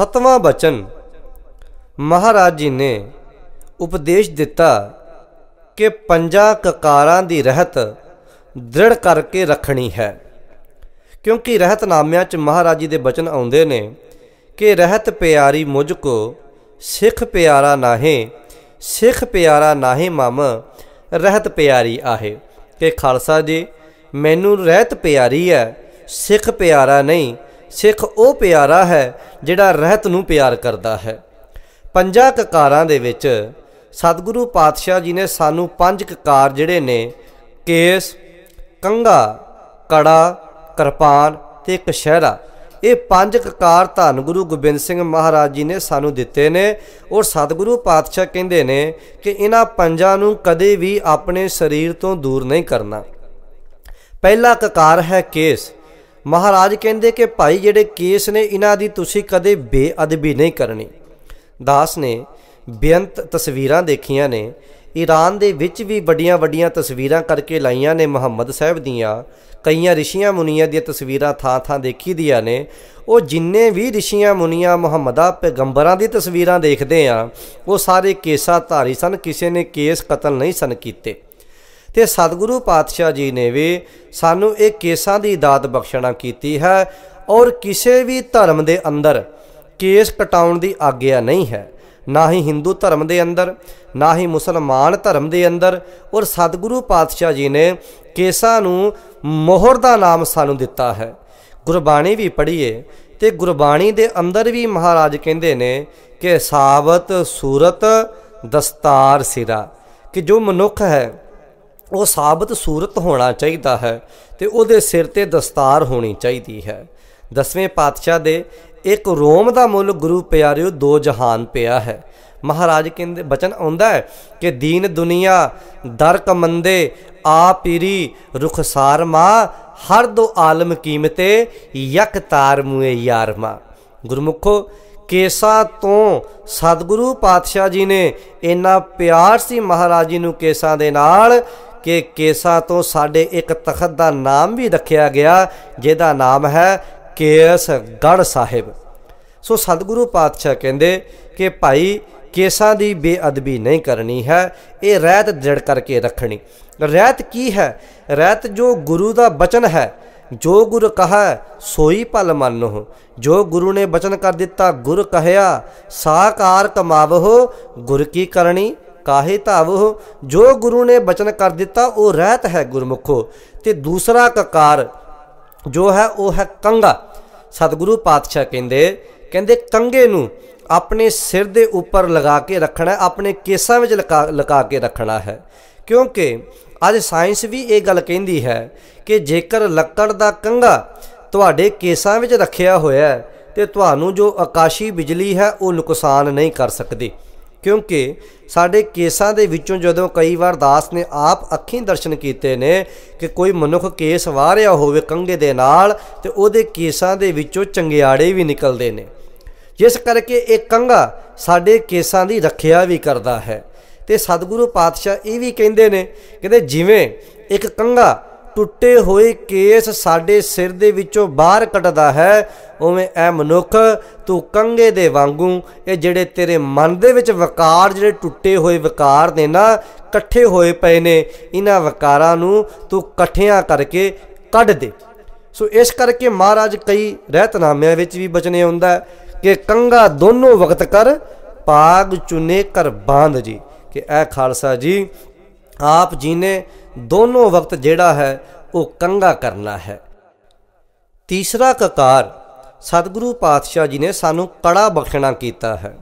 ਸਤਵਾਂ ਬਚਨ ਮਹਾਰਾਜ ਜੀ ਨੇ ਉਪਦੇਸ਼ ਦਿੱਤਾ ਕਿ ਪੰਜਾਂ ਕਕਾਰਾਂ ਦੀ ਰਹਿਤ ਦ੍ਰਿੜ ਕਰਕੇ ਰੱਖਣੀ ਹੈ ਕਿਉਂਕਿ ਰਹਿਤ ਨਾਮਿਆਂ 'ਚ ਮਹਾਰਾਜ ਜੀ ਦੇ ਬਚਨ ਆਉਂਦੇ ਨੇ ਕਿ ਰਹਿਤ ਪਿਆਰੀ ਮੁਝ ਕੋ ਸਿੱਖ ਪਿਆਰਾ ਨਾਹੀਂ ਸਿੱਖ ਪਿਆਰਾ ਨਾਹੀਂ ਮਮ ਰਹਿਤ ਪਿਆਰੀ ਆਹੇ ਕਿ ਖਾਲਸਾ ਜੀ ਮੈਨੂੰ ਰਹਿਤ ਪਿਆਰੀ ਹੈ ਸਿੱਖ ਪਿਆਰਾ ਨਹੀਂ ਸਿੱਖ ਉਹ ਪਿਆਰਾ ਹੈ ਜਿਹੜਾ ਰਹਿਤ ਨੂੰ ਪਿਆਰ ਕਰਦਾ ਹੈ ਪੰਜਾਂ ਕਕਾਰਾਂ ਦੇ ਵਿੱਚ ਸਤਿਗੁਰੂ ਪਾਤਸ਼ਾਹ ਜੀ ਨੇ ਸਾਨੂੰ ਪੰਜ ਕਕਾਰ ਜਿਹੜੇ ਨੇ ਕੇਸ ਕੰਗਾ ਕੜਾ ਕਿਰਪਾਨ ਤੇ ਕਸ਼ਹਿਰਾ ਇਹ ਪੰਜ ਕਕਾਰ ਧੰਨ ਗੁਰੂ ਗੋਬਿੰਦ ਸਿੰਘ ਮਹਾਰਾਜ ਜੀ ਨੇ ਸਾਨੂੰ ਦਿੱਤੇ ਨੇ ਔਰ ਸਤਿਗੁਰੂ ਪਾਤਸ਼ਾਹ ਕਹਿੰਦੇ ਨੇ ਕਿ ਇਹਨਾਂ ਪੰਜਾਂ ਨੂੰ ਕਦੇ ਵੀ ਆਪਣੇ ਸਰੀਰ ਤੋਂ ਦੂਰ ਨਹੀਂ ਕਰਨਾ ਪਹਿਲਾ ਕਕਾਰ ਹੈ ਕੇਸ ਮਹਾਰਾਜ ਕਹਿੰਦੇ ਕਿ ਭਾਈ ਜਿਹੜੇ ਕੇਸ ਨੇ ਇਹਨਾਂ ਦੀ ਤੁਸੀਂ ਕਦੇ ਬੇਅਦਬੀ ਨਹੀਂ ਕਰਨੀ ਦਾਸ ਨੇ ਬੇਅੰਤ ਤਸਵੀਰਾਂ ਦੇਖੀਆਂ ਨੇ ਈਰਾਨ ਦੇ ਵਿੱਚ ਵੀ ਵੱਡੀਆਂ ਵੱਡੀਆਂ ਤਸਵੀਰਾਂ ਕਰਕੇ ਲਾਈਆਂ ਨੇ ਮੁਹੰਮਦ ਸਾਹਿਬ ਦੀਆਂ ਕਈਆਂ ਰਿਸ਼ੀਆਂ ਮੁਨੀਆਂ ਦੀਆਂ ਤਸਵੀਰਾਂ ਥਾਂ-ਥਾਂ ਦੇਖੀ ਦੀਆਂ ਨੇ ਉਹ ਜਿੰਨੇ ਵੀ ਰਿਸ਼ੀਆਂ ਮੁਨੀਆਂ ਮੁਹੰਮਦਾ ਪੈਗੰਬਰਾਂ ਦੀ ਤਸਵੀਰਾਂ ਦੇਖਦੇ ਆ ਉਹ ਸਾਰੇ ਕੇਸਾ ਧਾਰੀ ਸਨ ਕਿਸੇ ਨੇ ਕੇਸ ਕਤਲ ਨਹੀਂ ਸਨ ਕੀਤੇ ਤੇ ਸਤਿਗੁਰੂ ਪਾਤਸ਼ਾਹ ਜੀ ਨੇ ਵੀ ਸਾਨੂੰ ਇਹ ਕੇਸਾਂ ਦੀ ਦਾਤ ਬਖਸ਼ਣਾ ਕੀਤੀ ਹੈ ਔਰ ਕਿਸੇ ਵੀ ਧਰਮ ਦੇ ਅੰਦਰ ਕੇਸ ਕਟਾਉਣ ਦੀ ਆਗਿਆ ਨਹੀਂ ਹੈ ਨਾ ਹੀ ਹਿੰਦੂ ਧਰਮ ਦੇ ਅੰਦਰ ਨਾ ਹੀ ਮੁਸਲਮਾਨ ਧਰਮ ਦੇ ਅੰਦਰ ਔਰ ਸਤਿਗੁਰੂ ਪਾਤਸ਼ਾਹ ਜੀ ਨੇ ਕੇਸਾਂ ਨੂੰ ਮੋਹਰ ਦਾ ਨਾਮ ਸਾਨੂੰ ਦਿੱਤਾ ਹੈ ਗੁਰਬਾਣੀ ਵੀ ਪੜ੍ਹੀਏ ਤੇ ਗੁਰਬਾਣੀ ਦੇ ਅੰਦਰ ਵੀ ਮਹਾਰਾਜ ਕਹਿੰਦੇ ਨੇ ਕਿ ਸਾਬਤ ਸੂਰਤ ਦਸਤਾਰ ਸਿਰਾ ਕਿ ਜੋ ਮਨੁੱਖ ਹੈ ਉਹ ਸਾਬਤ ਸੂਰਤ ਹੋਣਾ ਚਾਹੀਦਾ ਹੈ ਤੇ ਉਹਦੇ ਸਿਰ ਤੇ ਦਸਤਾਰ ਹੋਣੀ ਚਾਹੀਦੀ ਹੈ ਦਸਵੇਂ ਪਾਤਸ਼ਾਹ ਦੇ ਇੱਕ ਰੋਮ ਦਾ ਮੁੱਲ ਗੁਰੂ ਪਿਆਰਿਓ ਦੋ ਜਹਾਨ ਪਿਆ ਹੈ ਮਹਾਰਾਜ ਕਹਿੰਦੇ ਬਚਨ ਆਉਂਦਾ ਹੈ ਕਿ ਦੀਨ ਦੁਨੀਆ ਦਰਕ ਮੰਦੇ ਆ ਪੀਰੀ ਰੁਖਸਾਰ ਮਾ ਹਰ ਦੋ ਆਲਮ ਕੀਮਤੇ ਇਕ ਤਾਰ ਮੂਏ ਯਾਰ ਮਾ ਗੁਰਮੁਖੋ ਕੇਸਾ ਤੋਂ ਸਤਿਗੁਰੂ ਪਾਤਸ਼ਾਹ ਜੀ ਨੇ ਇੰਨਾ ਪਿਆਰ ਸੀ ਮਹਾਰਾਜ ਜੀ ਨੂੰ ਕੇਸਾਂ ਦੇ ਨਾਲ ਕਿ ਕੇਸਾ ਤੋਂ ਸਾਡੇ ਇੱਕ ਤਖਤ ਦਾ ਨਾਮ ਵੀ ਰੱਖਿਆ ਗਿਆ ਜਿਹਦਾ ਨਾਮ ਹੈ ਕੇਸ ਗੜ ਸਾਹਿਬ ਸੋ ਸਤਿਗੁਰੂ ਪਾਤਸ਼ਾਹ ਕਹਿੰਦੇ ਕਿ ਭਾਈ ਕੇਸਾਂ ਦੀ ਬੇਅਦਬੀ ਨਹੀਂ ਕਰਨੀ ਹੈ ਇਹ ਰਹਿਤ ਜੜ ਕਰਕੇ ਰੱਖਣੀ ਰਹਿਤ ਕੀ ਹੈ ਰਹਿਤ ਜੋ ਗੁਰੂ ਦਾ ਬਚਨ ਹੈ ਜੋ ਗੁਰ ਕਹਾ ਸੋਈ ਪਲ ਮੰਨੋ ਜੋ ਗੁਰੂ ਨੇ ਬਚਨ ਕਰ ਦਿੱਤਾ ਗੁਰ ਕਹਿਆ ਸਾਕਾਰ ਕਮਾਵੋ ਗੁਰ ਕੀ ਕਰਨੀ ਕਾਹੇ ਧਾਵੋ ਜੋ ਗੁਰੂ ਨੇ ਬਚਨ ਕਰ ਦਿੱਤਾ ਉਹ ਰਹਿਤ ਹੈ ਗੁਰਮੁਖੋ ਤੇ ਦੂਸਰਾ ਕਕਾਰ ਜੋ ਹੈ ਉਹ ਹੈ ਕੰਗਾ ਸਤਿਗੁਰੂ ਪਾਤਸ਼ਾਹ ਕਹਿੰਦੇ ਕਹਿੰਦੇ ਕੰਗੇ ਨੂੰ ਆਪਣੇ ਸਿਰ ਦੇ ਉੱਪਰ ਲਗਾ ਕੇ ਰੱਖਣਾ ਆਪਣੇ ਕੇਸਾਂ ਵਿੱਚ ਲਗਾ ਕੇ ਰੱਖਣਾ ਹੈ ਕਿਉਂਕਿ ਅੱਜ ਸਾਇੰਸ ਵੀ ਇਹ ਗੱਲ ਕਹਿੰਦੀ ਹੈ ਕਿ ਜੇਕਰ ਲੱਕੜ ਦਾ ਕੰਗਾ ਤੁਹਾਡੇ ਕੇਸਾਂ ਵਿੱਚ ਰੱਖਿਆ ਹੋਇਆ ਹੈ ਤੇ ਤੁਹਾਨੂੰ ਜੋ ਆਕਾਸ਼ੀ ਬਿਜਲੀ ਹੈ ਉਹ ਨੁਕਸਾਨ ਨਹੀਂ ਕਰ ਸਕਦੀ ਕਿਉਂਕਿ ਸਾਡੇ ਕੇਸਾਂ ਦੇ ਵਿੱਚੋਂ ਜਦੋਂ ਕਈ ਵਾਰ ਦਾਸ ਨੇ ਆਪ ਅੱਖੀਂ ਦਰਸ਼ਨ ਕੀਤੇ ਨੇ ਕਿ ਕੋਈ ਮਨੁੱਖ ਕੇਸ ਵਾਰਿਆ ਹੋਵੇ ਕੰਗੇ ਦੇ ਨਾਲ ਤੇ ਉਹਦੇ ਕੇਸਾਂ ਦੇ ਵਿੱਚੋਂ ਚੰਗਿਆੜੇ ਵੀ ਨਿਕਲਦੇ ਨੇ ਜਿਸ ਕਰਕੇ ਇਹ ਕੰਗਾ ਸਾਡੇ ਕੇਸਾਂ ਦੀ ਰੱਖਿਆ ਵੀ ਕਰਦਾ ਹੈ ਤੇ ਸਤਿਗੁਰੂ ਪਾਤਸ਼ਾਹ ਇਹ ਵੀ ਕਹਿੰਦੇ ਨੇ ਕਹਿੰਦੇ ਜਿਵੇਂ ਇੱਕ ਕੰਗਾ ਟੁੱਟੇ ਹੋਏ ਕੇਸ ਸਾਡੇ ਸਿਰ ਦੇ ਵਿੱਚੋਂ ਬਾਹਰ ਕੱਢਦਾ ਹੈ ਉਵੇਂ ਐ ਮਨੁੱਖ ਤੂੰ ਕੰਗੇ ਦੇ ਵਾਂਗੂ ਇਹ ਜਿਹੜੇ ਤੇਰੇ ਮਨ ਦੇ ਵਿੱਚ ਵਕਾਰ ਜਿਹੜੇ ਟੁੱਟੇ ਹੋਏ ਵਕਾਰ ਨੇ ਨਾ ਇਕੱਠੇ ਹੋਏ ਪਏ ਨੇ ਇਹਨਾਂ ਵਕਾਰਾਂ ਨੂੰ ਤੂੰ ਇਕੱਠਿਆਂ ਕਰਕੇ ਕੱਢ ਦੇ ਸੋ ਇਸ ਕਰਕੇ ਮਹਾਰਾਜ ਕਈ ਰਹਿਤਨਾਮਿਆਂ ਵਿੱਚ ਵੀ ਬਚਨੇ ਹੁੰਦਾ ਕਿ ਕੰਗਾ ਦੋਨੋਂ ਵਕਤ ਕਰ ਪਾਗ ਚੁਨੇ ਕਰ ਬਾਂਧ ਜੀ ਕਿ ਐ ਖਾਲਸਾ ਜੀ ਆਪ ਜੀ ਨੇ ਦੋਨੋਂ ਵਕਤ ਜਿਹੜਾ ਹੈ ਉਹ ਕੰਗਾ ਕਰਨਾ ਹੈ ਤੀਸਰਾ ਕਕਾਰ ਸਤਿਗੁਰੂ ਪਾਤਸ਼ਾਹ ਜੀ ਨੇ ਸਾਨੂੰ ਕੜਾ ਬਖਸ਼ਣਾ ਕੀਤਾ ਹੈ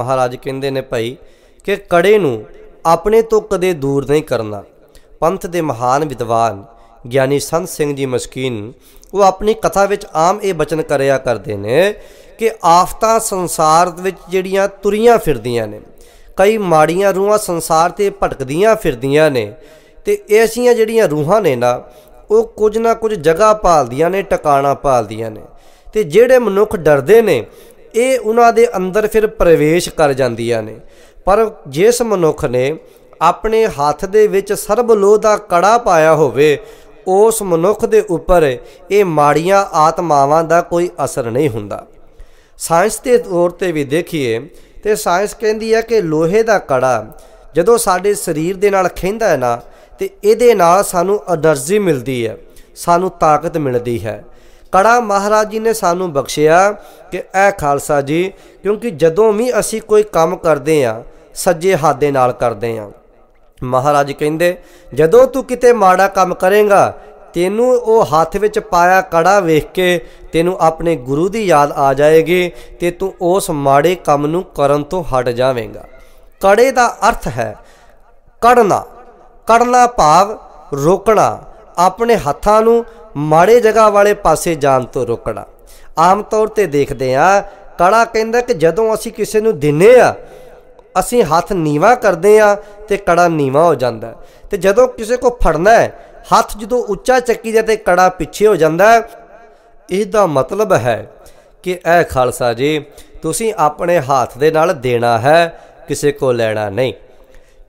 ਮਹਾਰਾਜ ਕਹਿੰਦੇ ਨੇ ਭਾਈ ਕਿ ਕੜੇ ਨੂੰ ਆਪਣੇ ਤੋਂ ਕਦੇ ਦੂਰ ਨਹੀਂ ਕਰਨਾ ਪੰਥ ਦੇ ਮਹਾਨ ਵਿਦਵਾਨ ਗਿਆਨੀ ਸੰਤ ਸਿੰਘ ਜੀ ਮਸਕੀਨ ਉਹ ਆਪਣੀ ਕਥਾ ਵਿੱਚ ਆਮ ਇਹ ਬਚਨ ਕਰਿਆ ਕਰਦੇ ਨੇ ਕਿ ਆਫਤਾਂ ਸੰਸਾਰ ਵਿੱਚ ਜਿਹੜੀਆਂ ਤੁਰੀਆਂ ਫਿਰਦੀਆਂ ਨੇ ਕਈ ਮਾੜੀਆਂ ਰੂਹਾਂ ਸੰਸਾਰ ਤੇ ਭਟਕਦੀਆਂ ਫਿਰਦੀਆਂ ਨੇ ਤੇ ਐਸੀਆਂ ਜਿਹੜੀਆਂ ਰੂਹਾਂ ਨੇ ਨਾ ਉਹ ਕੁਝ ਨਾ ਕੁਝ ਜਗ੍ਹਾ ਭਾਲਦੀਆਂ ਨੇ ਟਿਕਾਣਾ ਭਾਲਦੀਆਂ ਨੇ ਤੇ ਜਿਹੜੇ ਮਨੁੱਖ ਡਰਦੇ ਨੇ ਇਹ ਉਹਨਾਂ ਦੇ ਅੰਦਰ ਫਿਰ ਪ੍ਰਵੇਸ਼ ਕਰ ਜਾਂਦੀਆਂ ਨੇ ਪਰ ਜਿਸ ਮਨੁੱਖ ਨੇ ਆਪਣੇ ਹੱਥ ਦੇ ਵਿੱਚ ਸਰਬ ਲੋਹ ਦਾ ਕੜਾ ਪਾਇਆ ਹੋਵੇ ਉਸ ਮਨੁੱਖ ਦੇ ਉੱਪਰ ਇਹ ਮਾੜੀਆਂ ਆਤਮਾਵਾਂ ਦਾ ਕੋਈ ਅਸਰ ਨਹੀਂ ਹੁੰਦਾ ਸਾਇੰਸ ਦੇ ਤੌਰ ਤੇ ਵੀ ਦੇਖੀਏ ਤੇ ਸਾਇੰਸ ਕਹਿੰਦੀ ਹੈ ਕਿ ਲੋਹੇ ਦਾ ਕੜਾ ਜਦੋਂ ਸਾਡੇ ਸਰੀਰ ਦੇ ਨਾਲ ਖਿੰਦਾ ਹੈ ਨਾ ਤੇ ਇਹਦੇ ਨਾਲ ਸਾਨੂੰ એનર્ਜੀ ਮਿਲਦੀ ਹੈ ਸਾਨੂੰ ਤਾਕਤ ਮਿਲਦੀ ਹੈ ਕੜਾ ਮਹਾਰਾਜ ਜੀ ਨੇ ਸਾਨੂੰ ਬਖਸ਼ਿਆ ਕਿ ਐ ਖਾਲਸਾ ਜੀ ਕਿਉਂਕਿ ਜਦੋਂ ਵੀ ਅਸੀਂ ਕੋਈ ਕੰਮ ਕਰਦੇ ਆ ਸੱਜੇ ਹੱਥ ਦੇ ਨਾਲ ਕਰਦੇ ਆ ਮਹਾਰਾਜ ਕਹਿੰਦੇ ਜਦੋਂ ਤੂੰ ਕਿਤੇ ਮਾੜਾ ਕੰਮ ਕਰੇਗਾ ਤੈਨੂੰ ਉਹ ਹੱਥ ਵਿੱਚ ਪਾਇਆ ਕੜਾ ਵੇਖ ਕੇ ਤੈਨੂੰ ਆਪਣੇ ਗੁਰੂ ਦੀ ਯਾਦ ਆ ਜਾਏਗੀ ਤੇ ਤੂੰ ਉਸ ਮਾੜੇ ਕੰਮ ਨੂੰ ਕਰਨ ਤੋਂ ਹਟ ਜਾਵੇਂਗਾ ਕੜੇ ਦਾ ਅਰਥ ਹੈ ਕੜਨਾ ਕੜਨਾ ਭਾਵ ਰੋਕਣਾ ਆਪਣੇ ਹੱਥਾਂ ਨੂੰ ਮਾੜੇ ਜਗ੍ਹਾ ਵਾਲੇ ਪਾਸੇ ਜਾਣ ਤੋਂ ਰੋਕਣਾ ਆਮ ਤੌਰ ਤੇ ਦੇਖਦੇ ਆ ਕੜਾ ਕਹਿੰਦਾ ਕਿ ਜਦੋਂ ਅਸੀਂ ਕਿਸੇ ਨੂੰ ਦਿੰਨੇ ਆ ਅਸੀਂ ਹੱਥ ਨੀਵਾ ਕਰਦੇ ਆ ਤੇ ਕੜਾ ਨੀਵਾ ਹੋ ਜਾਂਦਾ ਤੇ ਜਦੋਂ ਕਿਸੇ ਕੋ ਫੜਨਾ ਹੈ ਹੱਥ ਜਦੋਂ ਉੱਚਾ ਚੱਕੀ ਜਾਂਦਾ ਤੇ ਕੜਾ ਪਿੱਛੇ ਹੋ ਜਾਂਦਾ ਇਹਦਾ ਮਤਲਬ ਹੈ ਕਿ ਇਹ ਖਾਲਸਾ ਜੀ ਤੁਸੀਂ ਆਪਣੇ ਹੱਥ ਦੇ ਨਾਲ ਦੇਣਾ ਹੈ ਕਿਸੇ ਕੋ ਲੈਣਾ ਨਹੀਂ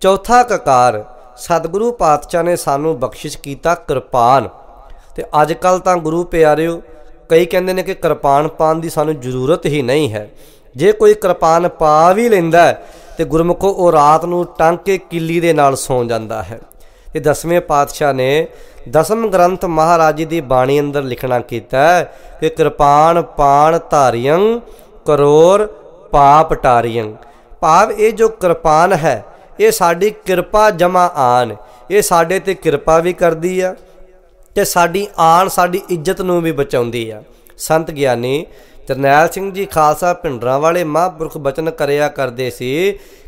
ਚੌਥਾ ਕਕਾਰ ਸਤਿਗੁਰੂ ਪਾਤਸ਼ਾਹ ਨੇ ਸਾਨੂੰ ਬਖਸ਼ਿਸ਼ ਕੀਤਾ ਕਿਰਪਾਨ ਤੇ ਅੱਜ ਕੱਲ ਤਾਂ ਗੁਰੂ ਪਿਆਰਿਓ ਕਈ ਕਹਿੰਦੇ ਨੇ ਕਿ ਕਿਰਪਾਨ ਪਾਣ ਦੀ ਸਾਨੂੰ ਜ਼ਰੂਰਤ ਹੀ ਨਹੀਂ ਹੈ ਜੇ ਕੋਈ ਕਿਰਪਾਨ ਪਾ ਵੀ ਲੈਂਦਾ ਤੇ ਗੁਰਮੁਖੋ ਉਹ ਰਾਤ ਨੂੰ ਟਾਂਕੇ ਕਿੱਲੀ ਦੇ ਨਾਲ ਸੌਂ ਜਾਂਦਾ ਹੈ ਤੇ ਦਸਵੇਂ ਪਾਤਸ਼ਾਹ ਨੇ ਦਸਮ ਗ੍ਰੰਥ ਮਹਾਰਾਜ ਜੀ ਦੀ ਬਾਣੀ ਅੰਦਰ ਲਿਖਣਾ ਕੀਤਾ ਕਿ ਕਿਰਪਾਨ ਪਾਣ ਧਾਰਿਯੰ ਕਰੋਰ ਪਾਪ ਟਾਰਿਯੰ ਭਾਵ ਇਹ ਜੋ ਕਿਰਪਾਨ ਹੈ ਇਹ ਸਾਡੀ ਕਿਰਪਾ ਜਮਾ ਆਨ ਇਹ ਸਾਡੇ ਤੇ ਕਿਰਪਾ ਵੀ ਕਰਦੀ ਆ ਤੇ ਸਾਡੀ ਆਨ ਸਾਡੀ ਇੱਜ਼ਤ ਨੂੰ ਵੀ ਬਚਾਉਂਦੀ ਆ ਸੰਤ ਗਿਆਨੀ ਜਰਨੈਲ ਸਿੰਘ ਜੀ ਖਾਲਸਾ ਪਿੰਡਰਾਂ ਵਾਲੇ ਮਹਾਂਪੁਰਖ ਬਚਨ ਕਰਿਆ ਕਰਦੇ ਸੀ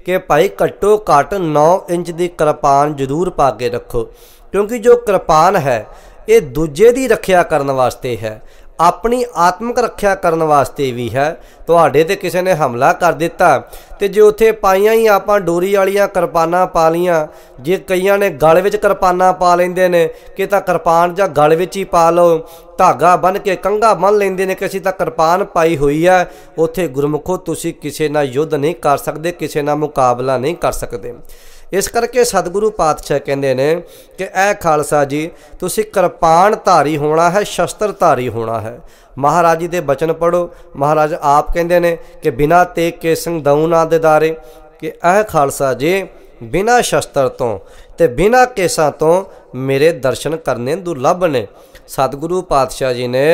ਕਿ ਭਾਈ ਘੱਟੋ ਘੱਟ 9 ਇੰਚ ਦੀ ਕਿਰਪਾਨ ਜ਼ਰੂਰ ਪਾ ਕੇ ਰੱਖੋ ਕਿਉਂਕਿ ਜੋ ਕਿਰਪਾਨ ਹੈ ਇਹ ਦੂਜੇ ਦੀ ਰੱਖਿਆ ਕਰਨ ਵਾਸਤੇ ਹੈ ਆਪਣੀ ਆਤਮਿਕ ਰੱਖਿਆ ਕਰਨ ਵਾਸਤੇ ਵੀ ਹੈ ਤੁਹਾਡੇ ਤੇ ਕਿਸੇ ਨੇ ਹਮਲਾ ਕਰ ਦਿੱਤਾ ਤੇ ਜੇ ਉਥੇ ਪਾਈਆਂ ਹੀ ਆਪਾਂ ਡੋਰੀ ਵਾਲੀਆਂ ਕਿਰਪਾਨਾਂ ਪਾ ਲੀਆਂ ਜੇ ਕਈਆਂ ਨੇ ਗਲ ਵਿੱਚ ਕਿਰਪਾਨਾਂ ਪਾ ਲੈਂਦੇ ਨੇ ਕਿ ਤਾਂ ਕਿਰਪਾਨ ਜਾਂ ਗਲ ਵਿੱਚ ਹੀ ਪਾ ਲਓ ਧਾਗਾ ਬੰਨ ਕੇ ਕੰਗਾ ਬੰਨ ਲੈਂਦੇ ਨੇ ਕਿ ਅਸੀਂ ਤਾਂ ਕਿਰਪਾਨ ਪਾਈ ਹੋਈ ਹੈ ਉਥੇ ਗੁਰਮੁਖੋ ਤੁਸੀਂ ਕਿਸੇ ਨਾਲ ਯੁੱਧ ਨਹੀਂ ਕਰ ਸਕਦੇ ਕਿਸੇ ਨਾਲ ਮੁਕਾਬਲਾ ਨਹੀਂ ਕਰ ਸਕਦੇ ਇਸ ਕਰਕੇ ਸਤਿਗੁਰੂ ਪਾਤਸ਼ਾਹ ਕਹਿੰਦੇ ਨੇ ਕਿ ਐ ਖਾਲਸਾ ਜੀ ਤੁਸੀਂ ਕਿਰਪਾਨ ਧਾਰੀ ਹੋਣਾ ਹੈ ਸ਼ਸਤਰ ਧਾਰੀ ਹੋਣਾ ਹੈ ਮਹਾਰਾਜ ਜੀ ਦੇ ਬਚਨ ਪੜੋ ਮਹਾਰਾਜ ਆਪ ਕਹਿੰਦੇ ਨੇ ਕਿ ਬਿਨਾ ਤੇਗ ਕੇ ਸਿੰਘ ਦਉ ਨਾ ਦੇਦਾਰੇ ਕਿ ਐ ਖਾਲਸਾ ਜੀ ਬਿਨਾ ਸ਼ਸਤਰ ਤੋਂ ਤੇ ਬਿਨਾ ਕੇਸਾਂ ਤੋਂ ਮੇਰੇ ਦਰਸ਼ਨ ਕਰਨੇ ਦੁਰਲੱਭ ਨੇ ਸਤਿਗੁਰੂ ਪਾਤਸ਼ਾਹ ਜੀ ਨੇ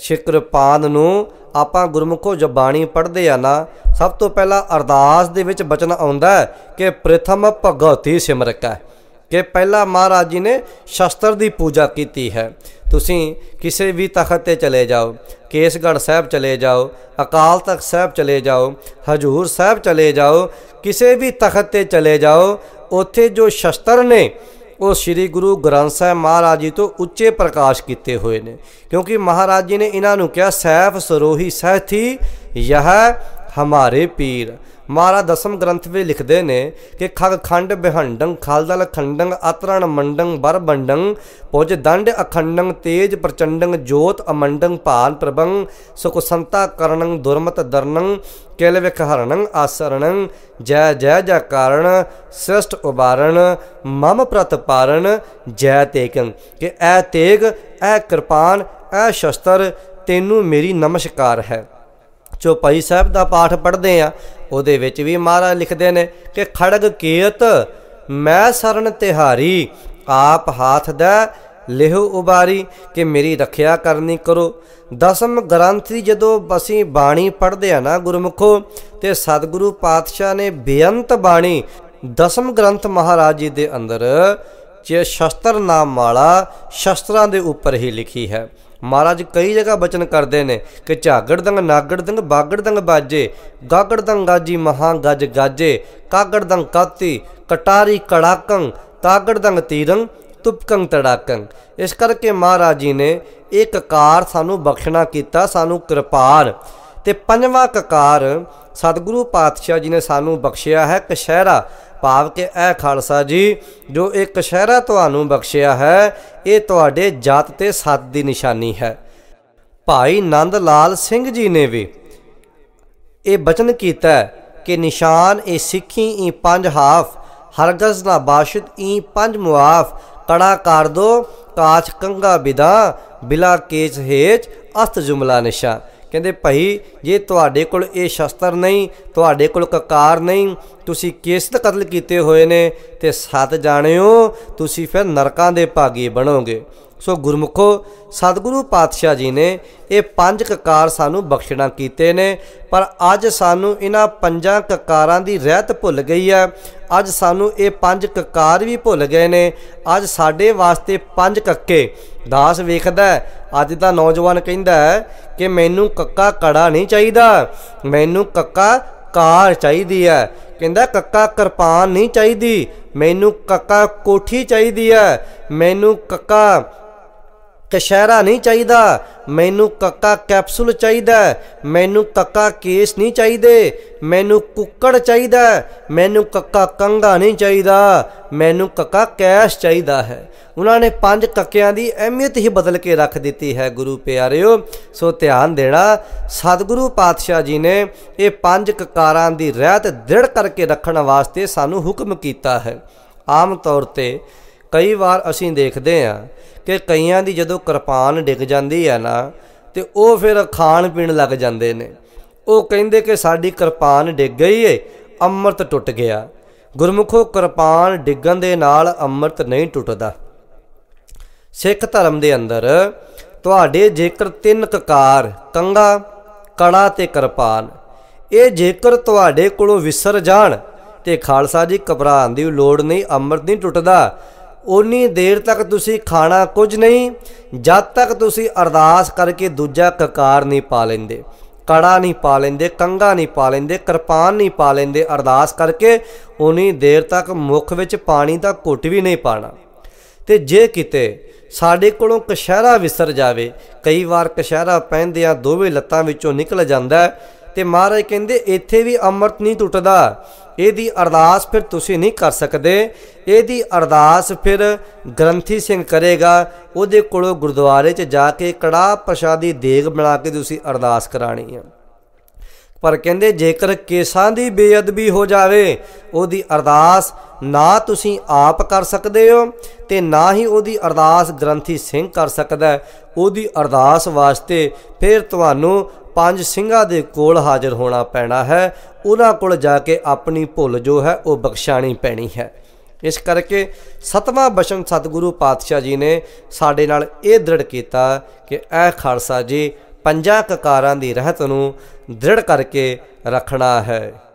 ਸ਼ਿਕਰਪਾਦ ਨੂੰ ਆਪਾਂ ਗੁਰਮੁਖੋ ਜਬਾਣੀ ਪੜ੍ਹਦੇ ਆ ਨਾ ਸਭ ਤੋਂ ਪਹਿਲਾਂ ਅਰਦਾਸ ਦੇ ਵਿੱਚ ਬਚਨ ਆਉਂਦਾ ਹੈ ਕਿ ਪ੍ਰਥਮ ਭਗਵਤੀ ਸਿਮਰਕਾ ਕਿ ਪਹਿਲਾ ਮਹਾਰਾਜ ਜੀ ਨੇ ਸ਼ਸਤਰ ਦੀ ਪੂਜਾ ਕੀਤੀ ਹੈ ਤੁਸੀਂ ਕਿਸੇ ਵੀ ਤਖਤ ਤੇ ਚਲੇ ਜਾਓ ਕੇਸਗੜ੍ਹ ਸਾਹਿਬ ਚਲੇ ਜਾਓ ਅਕਾਲ ਤਖਤ ਸਾਹਿਬ ਚਲੇ ਜਾਓ ਹਜੂਰ ਸਾਹਿਬ ਚਲੇ ਜਾਓ ਕਿਸੇ ਵੀ ਤਖਤ ਤੇ ਚਲੇ ਜਾਓ ਉੱਥੇ ਜੋ ਸ਼ਸਤਰ ਨੇ ਉਹ ਸ੍ਰੀ ਗੁਰੂ ਗ੍ਰੰਥ ਸਾਹਿਬ ਮਹਾਰਾਜ ਜੀ ਤੋਂ ਉੱਚੇ ਪ੍ਰਕਾਸ਼ ਕੀਤੇ ਹੋਏ ਨੇ ਕਿਉਂਕਿ ਮਹਾਰਾਜ ਜੀ ਨੇ ਇਹਨਾਂ ਨੂੰ ਕਿਹਾ ਸੈਫ ਸਰੋਹੀ ਸਹਿਤੀ ਯਹ ਹਮਾਰੇ ਪੀਰ ਮਹਾਰਾ ਦਸਮ ਗ੍ਰੰਥ ਵਿੱਚ ਲਿਖਦੇ ਨੇ ਕਿ ਖਗ ਖੰਡ ਬਿਹੰਡੰ ਖਲਦਲ ਖੰਡੰ ਅਤਰਣ ਮੰਡੰ ਬਰ ਬੰਡੰ ਪੁਜ ਦੰਡ ਅਖੰਡੰ ਤੇਜ ਪ੍ਰਚੰਡੰ ਜੋਤ ਅਮੰਡੰ ਭਾਲ ਪ੍ਰਭੰ ਸੰਤਾ ਕਰਨੰ ਦੁਰਮਤ ਦਰਨੰ ਕਿਲ ਵਿਖਹਰਣੰ ਆਸਰਨੰ ਜੈ ਜੈ ਜੈ ਕਾਰਣ ਸ੍ਰਿਸ਼ਟ ਉਬਾਰਨ ਮਮ ਪਾਰਨ ਜੈ ਤੇਕੰ ਕਿ ਐ ਤੇਗ ਐ ਕਿਰਪਾਨ ਐ ਸ਼ਸਤਰ ਤੈਨੂੰ ਮੇਰੀ ਨਮਸਕਾਰ ਹੈ ਜੋ ਭਾਈ ਸਾਹਿਬ ਦਾ ਪਾਠ ਪੜ੍ਹਦੇ ਆ ਉਹਦੇ ਵਿੱਚ ਵੀ ਮਹਾਰਾਜ ਲਿਖਦੇ ਨੇ ਕਿ ਖੜਗ ਕੀਤ ਮੈਂ ਸਰਨ ਤਿਹਾਰੀ ਆਪ ਹਾਥ ਦਾ ਲਿਹੁ ਉਬਾਰੀ ਕਿ ਮੇਰੀ ਰੱਖਿਆ ਕਰਨੀ ਕਰੋ ਦਸਮ ਗ੍ਰੰਥ ਦੀ ਜਦੋਂ ਅਸੀਂ ਬਾਣੀ ਪੜ੍ਹਦੇ ਆ ਨਾ ਗੁਰਮੁਖੋ ਤੇ ਸਤਿਗੁਰੂ ਪਾਤਸ਼ਾਹ ਨੇ ਬੇਅੰਤ ਬਾਣੀ ਦਸਮ ਗ੍ਰੰਥ ਮਹਾਰਾਜ ਜੀ ਦੇ ਅੰਦਰ ਜੇ ਸ਼ਸਤਰ ਨਾਮ ਵਾਲਾ ਸ਼ਸਤਰਾਂ ਦੇ ਉੱਪਰ ਹੀ ਲਿਖੀ ਹੈ ਮਹਾਰਾਜ ਕਈ ਜਗ੍ਹਾ ਬਚਨ ਕਰਦੇ ਨੇ ਕਿ ਝਾਗੜ ਦੰਗ ਨਾਗੜ ਦੰਗ ਬਾਗੜ ਦੰਗ ਬਾਜੇ ਗਾਗੜ ਦੰਗ ਗਾਜੀ ਮਹਾ ਗਜ ਗਾਜੇ ਕਾਗੜ ਦੰਗ ਕਾਤੀ ਕਟਾਰੀ ਕੜਾਕੰ ਤਾਗੜ ਦੰਗ ਤੀਰੰ ਤੁਪਕੰ ਤੜਾਕੰ ਇਸ ਕਰਕੇ ਮਹਾਰਾਜ ਜੀ ਨੇ ਇੱਕ ਕਾਰ ਸਾਨੂੰ ਬਖਸ਼ਣਾ ਕੀਤਾ ਸਾਨੂੰ ਕਿਰਪਾਰ ਤੇ ਪੰਜਵਾਂ ਕਕਾਰ ਸਤਿਗੁਰੂ ਪਾਤਸ਼ਾਹ ਜੀ ਨੇ ਸਾਨੂੰ ਬਖਸ਼ਿਆ ਹੈ ਕਸ਼ਹਿਰਾ ਭਾਵ ਕਿ ਇਹ ਖਾਲਸਾ ਜੀ ਜੋ ਇੱਕ ਸ਼ਹਿਰਾ ਤੁਹਾਨੂੰ ਬਖਸ਼ਿਆ ਹੈ ਇਹ ਤੁਹਾਡੇ ਜਾਤ ਤੇ ਸੱਤ ਦੀ ਨਿਸ਼ਾਨੀ ਹੈ ਭਾਈ ਨੰਦ ਲਾਲ ਸਿੰਘ ਜੀ ਨੇ ਵੀ ਇਹ ਬਚਨ ਕੀਤਾ ਕਿ ਨਿਸ਼ਾਨ ਇਹ ਸਿੱਖੀ ਈ ਪੰਜ ਹਾਫ ਹਰਗਜ਼ ਨਾ ਬਾਸ਼ਿਤ ਈ ਪੰਜ ਮੁਆਫ ਕੜਾ ਕਰ ਦੋ ਕਾਚ ਕੰਗਾ ਵਿਦਾ ਬਿਲਾ ਕੇਚ ਹੇਚ ਅਸਤ ਜੁਮਲਾ ਨਿਸ਼ਾਨ ਕਹਿੰਦੇ ਭਾਈ ਜੇ ਤੁਹਾਡੇ ਕੋਲ ਇਹ ਸ਼ਸਤਰ ਨਹੀਂ ਤੁਹਾਡੇ ਕੋਲ ਕਕਾਰ ਨਹੀਂ ਤੁਸੀਂ ਕਿਸਤ ਕਤਲ ਕੀਤੇ ਹੋਏ ਨੇ ਤੇ ਸਤ ਜਾਣਿਓ ਤੁਸੀਂ ਫਿਰ ਨਰਕਾਂ ਦੇ ਭਾਗੀ ਬਣੋਗੇ ਸੋ ਗੁਰਮੁਖੋ ਸਤਿਗੁਰੂ ਪਾਤਸ਼ਾਹ ਜੀ ਨੇ ਇਹ ਪੰਜ ਕਕਾਰ ਸਾਨੂੰ ਬਖਸ਼ਣਾ ਕੀਤੇ ਨੇ ਪਰ ਅੱਜ ਸਾਨੂੰ ਇਹਨਾਂ ਪੰਜਾਂ ਕਕਾਰਾਂ ਦੀ ਰਹਿਤ ਭੁੱਲ ਗਈ ਹੈ ਅੱਜ ਸਾਨੂੰ ਇਹ ਪੰਜ ਕਕਾਰ ਵੀ ਭੁੱਲ ਗਏ ਨੇ ਅੱਜ ਸਾਡੇ ਵਾਸਤੇ ਪੰਜ ਕੱਕੇ ਦਾਸ ਵੇਖਦਾ ਅੱਜ ਦਾ ਨੌਜਵਾਨ ਕਹਿੰਦਾ ਕਿ ਮੈਨੂੰ ਕੱਕਾ ਕੜਾ ਨਹੀਂ ਚਾਹੀਦਾ ਮੈਨੂੰ ਕੱਕਾ ਕਾਰ ਚਾਹੀਦੀ ਹੈ ਕਹਿੰਦਾ ਕੱਕਾ ਕਿਰਪਾਨ ਨਹੀਂ ਚਾਹੀਦੀ ਮੈਨੂੰ ਕੱਕਾ ਕੋਠੀ ਚਾਹੀਦੀ ਹੈ ਮੈਨੂੰ ਕੱਕਾ ਕਸ਼ਹਿਰਾ ਨਹੀਂ ਚਾਹੀਦਾ ਮੈਨੂੰ ਕੱਕਾ ਕੈਪਸੂਲ ਚਾਹੀਦਾ ਮੈਨੂੰ ਕੱਕਾ ਕੇਸ ਨਹੀਂ ਚਾਹੀਦੇ ਮੈਨੂੰ ਕੁੱਕੜ ਚਾਹੀਦਾ ਮੈਨੂੰ ਕੱਕਾ ਕੰਗਾ ਨਹੀਂ ਚਾਹੀਦਾ ਮੈਨੂੰ ਕੱਕਾ ਕੈਸ਼ ਚਾਹੀਦਾ ਹੈ ਉਹਨਾਂ ਨੇ ਪੰਜ ਕੱਕਿਆਂ ਦੀ ਅਹਿਮੀਅਤ ਹੀ ਬਦਲ ਕੇ ਰੱਖ ਦਿੱਤੀ ਹੈ ਗੁਰੂ ਪਿਆਰਿਓ ਸੋ ਧਿਆਨ ਦੇਣਾ ਸਤਿਗੁਰੂ ਪਾਤਸ਼ਾਹ ਜੀ ਨੇ ਇਹ ਪੰਜ ਕਕਾਰਾਂ ਦੀ ਰਹਿਤ ਦ੍ਰਿੜ ਕਰਕੇ ਰੱਖਣ ਵਾਸਤੇ ਸਾਨੂੰ ਹੁਕਮ ਕੀਤਾ ਹੈ ਆਮ ਤੌਰ ਤੇ ਕਈ ਵਾਰ ਅਸੀਂ ਦੇਖਦੇ ਹਾਂ ਕਿ ਕਈਆਂ ਦੀ ਜਦੋਂ ਕਿਰਪਾਨ ਡਿੱਗ ਜਾਂਦੀ ਆ ਨਾ ਤੇ ਉਹ ਫਿਰ ਖਾਣ ਪੀਣ ਲੱਗ ਜਾਂਦੇ ਨੇ ਉਹ ਕਹਿੰਦੇ ਕਿ ਸਾਡੀ ਕਿਰਪਾਨ ਡਿੱਗ ਗਈ ਏ ਅੰਮ੍ਰਿਤ ਟੁੱਟ ਗਿਆ ਗੁਰਮੁਖੋ ਕਿਰਪਾਨ ਡਿੱਗਣ ਦੇ ਨਾਲ ਅੰਮ੍ਰਿਤ ਨਹੀਂ ਟੁੱਟਦਾ ਸਿੱਖ ਧਰਮ ਦੇ ਅੰਦਰ ਤੁਹਾਡੇ ਜੇਕਰ ਤਿੰਨ ਕਕਾਰ ਕੰਗਾ ਕੜਾ ਤੇ ਕਿਰਪਾਨ ਇਹ ਜੇਕਰ ਤੁਹਾਡੇ ਕੋਲੋਂ ਵਿਸਰ ਜਾਣ ਤੇ ਖਾਲਸਾ ਜੀ ਘਬਰਾਉਣ ਦੀ ਲੋੜ ਨਹੀਂ ਅੰਮ੍ਰਿਤ ਨਹੀਂ ਟੁੱਟਦਾ ਉਨੀ ਦੇਰ ਤੱਕ ਤੁਸੀਂ ਖਾਣਾ ਕੁਝ ਨਹੀਂ ਜਦ ਤੱਕ ਤੁਸੀਂ ਅਰਦਾਸ ਕਰਕੇ ਦੂਜਾ ਕਕਾਰ ਨਹੀਂ ਪਾ ਲੈਂਦੇ ਕੜਾ ਨਹੀਂ ਪਾ ਲੈਂਦੇ ਕੰਗਾ ਨਹੀਂ ਪਾ ਲੈਂਦੇ ਕਿਰਪਾਨ ਨਹੀਂ ਪਾ ਲੈਂਦੇ ਅਰਦਾਸ ਕਰਕੇ ਉਨੀ ਦੇਰ ਤੱਕ ਮੁਖ ਵਿੱਚ ਪਾਣੀ ਦਾ ਘੁੱਟ ਵੀ ਨਹੀਂ ਪਾਣਾ ਤੇ ਜੇ ਕਿਤੇ ਸਾਡੇ ਕੋਲੋਂ ਕਸ਼ਹਿਰਾ ਵਿਸਰ ਜਾਵੇ ਕਈ ਵਾਰ ਕਸ਼ਹਿਰਾ ਪਹਿਨਦਿਆਂ ਦੋਵੇਂ ਲੱਤਾਂ ਵਿੱਚੋਂ ਨਿਕਲ ਜਾਂਦਾ ਹੈ ਤੇ ਮਹਾਰਾਜ ਕਹਿੰਦੇ ਇੱਥੇ ਵੀ ਅੰਮ੍ਰਿਤ ਨਹੀਂ ਟੁੱਟਦਾ ਇਹਦੀ ਅਰਦਾਸ ਫਿਰ ਤੁਸੀਂ ਨਹੀਂ ਕਰ ਸਕਦੇ ਇਹਦੀ ਅਰਦਾਸ ਫਿਰ ਗ੍ਰੰਥੀ ਸਿੰਘ ਕਰੇਗਾ ਉਹਦੇ ਕੋਲੋਂ ਗੁਰਦੁਆਰੇ 'ਚ ਜਾ ਕੇ ਕੜਾ ਪ੍ਰਸ਼ਾਦੀ ਦੇਗ ਬਣਾ ਕੇ ਤੁਸੀਂ ਅਰਦਾਸ ਕਰਾਣੀ ਹੈ ਪਰ ਕਹਿੰਦੇ ਜੇਕਰ ਕੇਸਾਂ ਦੀ ਬੇਅਦਬੀ ਹੋ ਜਾਵੇ ਉਹਦੀ ਅਰਦਾਸ ਨਾ ਤੁਸੀਂ ਆਪ ਕਰ ਸਕਦੇ ਹੋ ਤੇ ਨਾ ਹੀ ਉਹਦੀ ਅਰਦਾਸ ਗ੍ਰੰਥੀ ਸਿੰਘ ਕਰ ਸਕਦਾ ਉਹਦੀ ਅਰਦਾਸ ਵਾਸਤੇ ਫਿਰ ਤੁਹਾਨੂੰ ਪੰਜ ਸਿੰਘਾਂ ਦੇ ਕੋਲ ਹਾਜ਼ਰ ਹੋਣਾ ਪੈਣਾ ਹੈ ਉਹਨਾਂ ਕੋਲ ਜਾ ਕੇ ਆਪਣੀ ਭੁੱਲ ਜੋ ਹੈ ਉਹ ਬਖਸ਼ਾਣੀ ਪੈਣੀ ਹੈ ਇਸ ਕਰਕੇ ਸਤਵਾਂ ਬਸ਼ਨ ਸਤਿਗੁਰੂ ਪਾਤਸ਼ਾਹ ਜੀ ਨੇ ਸਾਡੇ ਨਾਲ ਇਹ ਦ੍ਰਿੜ ਕੀਤਾ ਕਿ ਐ ਖਾਲਸਾ ਜੀ ਪੰਜਾਂ ਕਕਾਰਾਂ ਦੀ ਰਹਿਤ ਨੂੰ ਦ੍ਰਿੜ ਕਰਕੇ ਰੱਖਣਾ ਹੈ